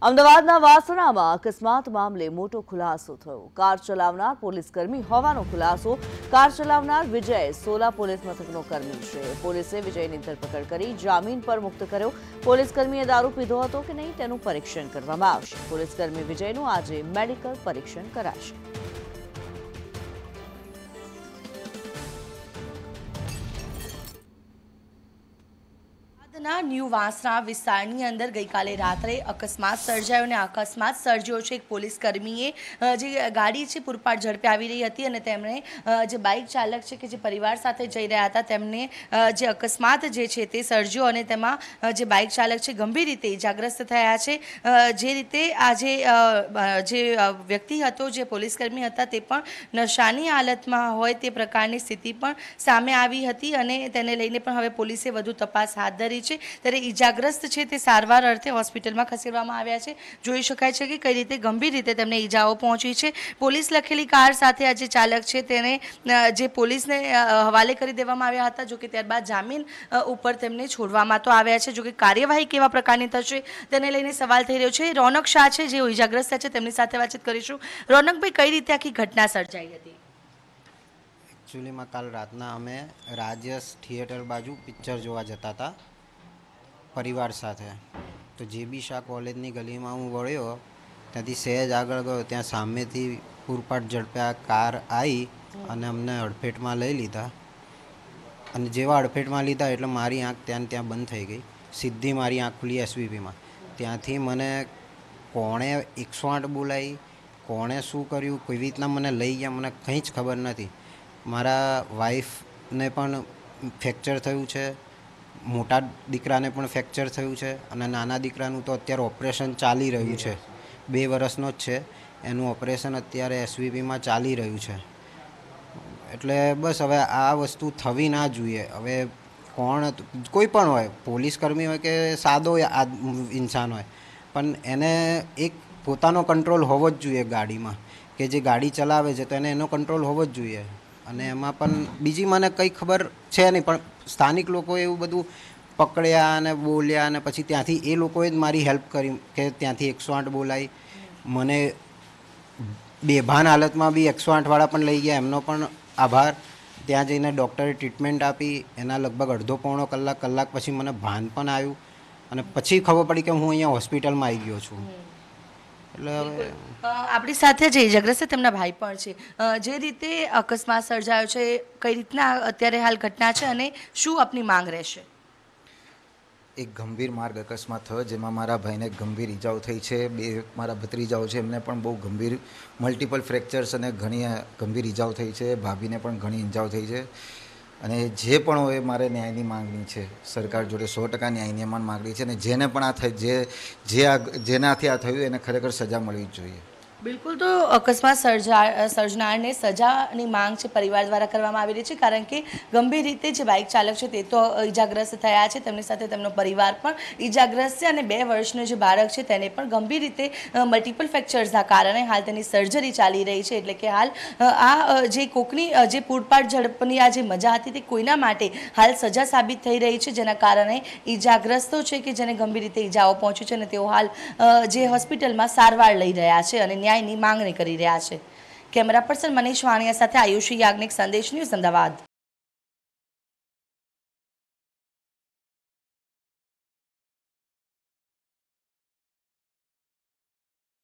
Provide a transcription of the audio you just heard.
અમદાવાદના વાસણામાં અકસ્માત મામલે મોટો ખુલાસો થયો કાર ચલાવનાર પોલીસકર્મી હોવાનો ખુલાસો કાર ચલાવનાર વિજય સોલા પોલીસ મથકનો કર્મી છે પોલીસે વિજયની ધરપકડ કરી જામીન પર મુક્ત કર્યો પોલીસકર્મીએ દારૂ પીધો હતો કે નહીં તેનું પરીક્ષણ કરવામાં આવશે પોલીસકર્મી વિજયનું આજે મેડિકલ પરીક્ષણ કરાશે સુરતના ન્યૂ વાંસણા વિસ્તારની અંદર ગઈકાલે રાત્રે અકસ્માત સર્જાયો અને અકસ્માત સર્જ્યો છે એક પોલીસ કર્મીએ જે ગાડી છે પૂરપાટ ઝડપે આવી રહી હતી અને તેમણે જે બાઇક ચાલક છે કે જે પરિવાર સાથે જઈ રહ્યા હતા તેમને જે અકસ્માત જે છે તે સર્જ્યો અને તેમાં જે બાઇક ચાલક છે ગંભીર રીતે ઇજાગ્રસ્ત થયા છે જે રીતે આજે જે વ્યક્તિ હતો જે પોલીસ કર્મી હતા તે પણ નશાની હાલતમાં હોય તે પ્રકારની સ્થિતિ પણ સામે આવી હતી અને તેને લઈને પણ હવે પોલીસે વધુ તપાસ હાથ ધરી છે છે ત્યારે ઇજાગ્રસ્ત છે તે સારવાર અર્થે હોસ્પિટલમાં ખસેડવામાં આવ્યા છે જોઈ શકાય છે કે કઈ રીતે ગંભીર રીતે તેમને ઈજાઓ પહોંચી છે પોલીસ લખેલી કાર સાથે આ જે ચાલક છે તેને જે પોલીસને હવાલે કરી દેવામાં આવ્યા હતા જોકે ત્યારબાદ જામીન ઉપર તેમને છોડવામાં તો આવ્યા છે જોકે કાર્યવાહી કેવા પ્રકારની થશે તેને લઈને સવાલ થઈ રહ્યો છે રોનક શાહ છે જે ઇજાગ્રસ્ત છે તેમની સાથે વાતચીત કરીશું રોનકભાઈ કઈ રીતે આખી ઘટના સર્જાઈ હતી એકચ્યુઅલીમાં કાલ રાતના અમે રાજ્યસ થિયેટર બાજુ પિક્ચર જોવા જતા હતા પરિવાર સાથે તો જે બી શાહ કોલેજની ગલીમાં હું વળ્યો ત્યાંથી સહેજ આગળ ગયો ત્યાં સામેથી પૂરપાટ ઝડપે આ કાર આવી અને અમને અડફેટમાં લઈ લીધા અને જેવા અડફેટમાં લીધા એટલે મારી આંખ ત્યાં ત્યાં બંધ થઈ ગઈ સીધી મારી આંખ ખુલી એસવીપીમાં ત્યાંથી મને કોણે એકસો આઠ બોલાવી કોણે શું કર્યું કેવી રીતના મને લઈ ગયા મને કંઈ જ ખબર નથી મારા વાઈફને પણ ફ્રેક્ચર થયું છે મોટા દીકરાને પણ ફ્રેક્ચર થયું છે અને નાના દીકરાનું તો અત્યારે ઓપરેશન ચાલી રહ્યું છે બે વર્ષનો જ છે એનું ઓપરેશન અત્યારે એસવીપીમાં ચાલી રહ્યું છે એટલે બસ હવે આ વસ્તુ થવી ના જોઈએ હવે કોણ કોઈ પણ હોય પોલીસ કર્મી હોય કે સાદો ઇન્સાન હોય પણ એને એક પોતાનો કંટ્રોલ હોવો જ જોઈએ ગાડીમાં કે જે ગાડી ચલાવે છે તો એને એનો કંટ્રોલ હોવો જ જોઈએ અને એમાં પણ બીજી મને કંઈ ખબર છે નહીં પણ સ્થાનિક લોકો એવું બધું પકડ્યા અને બોલ્યા અને પછી ત્યાંથી એ લોકોએ જ મારી હેલ્પ કરી કે ત્યાંથી એકસો આઠ બોલાવી મને બેભાન હાલતમાં બી એકસો આઠવાળા પણ લઈ ગયા એમનો પણ આભાર ત્યાં જઈને ડૉક્ટરે ટ્રીટમેન્ટ આપી એના લગભગ અડધો પોણો કલાક કલાક પછી મને ભાન પણ આવ્યું અને પછી ખબર પડી કે હું અહીંયા હોસ્પિટલમાં આવી ગયો છું આપણી સાથે જ જગ્રેસર તેમના ભાઈ પણ છે જે રીતે અકસ્માત સર્જાયો છે કઈ રીતના અત્યારે હાલ ઘટના છે અને શું આપની માંગ રહેશે એક ગંભીર માર્ગ અકસ્માત થયો જેમાં મારા ભાઈને ગંભીર ઈજાઓ થઈ છે બે મારા ભત્રીજાઓ છે એમને પણ બહુ ગંભીર મલ્ટિપલ ફ્રેક્ચર્સ અને ઘણી ગંભીર ઈજાઓ થઈ છે ભાભીને પણ ઘણી ઈજાઓ થઈ છે અને જે પણ હોય મારે ન્યાયની માગણી છે સરકાર જોડે સો ટકા ન્યાયની અમારી માગણી છે અને જેને પણ આ થઈ જે જે આ જેનાથી આ થયું એને ખરેખર સજા મળવી જ જોઈએ બિલકુલ તો અકસ્માત સર્જા સર્જનારને સજાની માંગ છે પરિવાર દ્વારા કરવામાં આવી રહી છે કારણ કે ગંભીર રીતે જે બાઇક ચાલક છે તે તો ઇજાગ્રસ્ત થયા છે તેમની સાથે તેમનો પરિવાર પણ ઇજાગ્રસ્ત છે અને બે વર્ષનો જે બાળક છે તેને પણ ગંભીર રીતે મલ્ટિપલ ફ્રેક્ચર્સના કારણે હાલ તેની સર્જરી ચાલી રહી છે એટલે કે હાલ આ જે કોકની જે પૂરપાટ ઝડપની આ જે મજા હતી તે કોઈના માટે હાલ સજા સાબિત થઈ રહી છે જેના કારણે ઇજાગ્રસ્તો છે કે જેને ગંભીર રીતે ઇજાઓ પહોંચી છે અને તેઓ હાલ જે હોસ્પિટલમાં સારવાર લઈ રહ્યા છે અને ન્યાયની માંગણી કરી રહ્યા છે કેમેરા પર્સન મનીષ વાણિયા સાથે આયુષી યાજ્ઞિક સંદેશ ન્યૂઝ અમદાવાદ